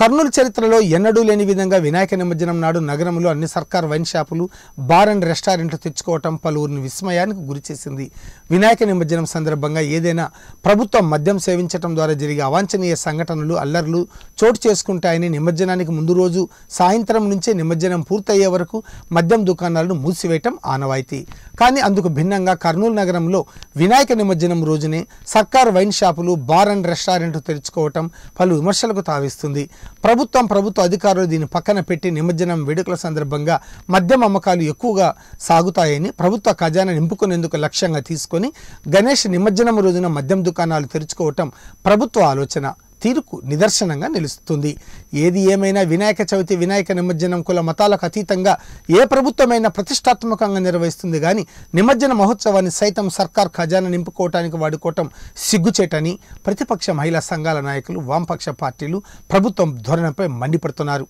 కర్నూలు చరిత్రలో ఎన్నడూ లేని విధంగా వినాయక నిమజ్జనం నాడు నగరంలో అన్ని సర్కార్ వైన్ షాపులు బార్ అండ్ రెస్టారెంట్లు తెచ్చుకోవటం పలువురిని విస్మయానికి గురిచేసింది వినాయక నిమజ్జనం సందర్భంగా ఏదైనా ప్రభుత్వం మద్యం సేవించడం ద్వారా జరిగే అవాంఛనీయ సంఘటనలు అల్లర్లు చోటు చేసుకుంటాయని నిమజ్జనానికి ముందు రోజు సాయంత్రం నుంచే నిమజ్జనం పూర్తయ్యే వరకు మద్యం దుకాణాలను మూసివేయటం ఆనవాయితీ కానీ అందుకు భిన్నంగా కర్నూలు నగరంలో వినాయక నిమజ్జనం రోజునే సర్కార్ వైన్ షాపులు బార్ అండ్ రెస్టారెంట్ తెరుచుకోవటం పలు విమర్శలకు తావిస్తుంది ప్రభుత్వం ప్రభుత్వ అధికారులు దీని పక్కన పెట్టి నిమజ్జనం వేడుకల సందర్భంగా మద్యం అమ్మకాలు ఎక్కువగా సాగుతాయని ప్రభుత్వ ఖజానా నింపుకునేందుకు లక్ష్యంగా తీసుకొని గణేష్ నిమజ్జనం రోజున మద్యం దుకాణాలు తెరుచుకోవటం ప్రభుత్వ ఆలోచన తీరుకు నిదర్శనంగా నిలుస్తుంది ఏది ఏమైనా వినాయక చవితి వినాయక నిమజ్జనం కుల మతాలకు అతీతంగా ఏ ప్రభుత్వమైనా ప్రతిష్టాత్మకంగా నిర్వహిస్తుంది కానీ నిమజ్జన మహోత్సవాన్ని సైతం సర్కార్ ఖజానా నింపుకోవటానికి వాడుకోవటం సిగ్గుచేటని ప్రతిపక్ష మహిళా సంఘాల నాయకులు వామపక్ష పార్టీలు ప్రభుత్వం ధోరణిపై మండిపడుతున్నారు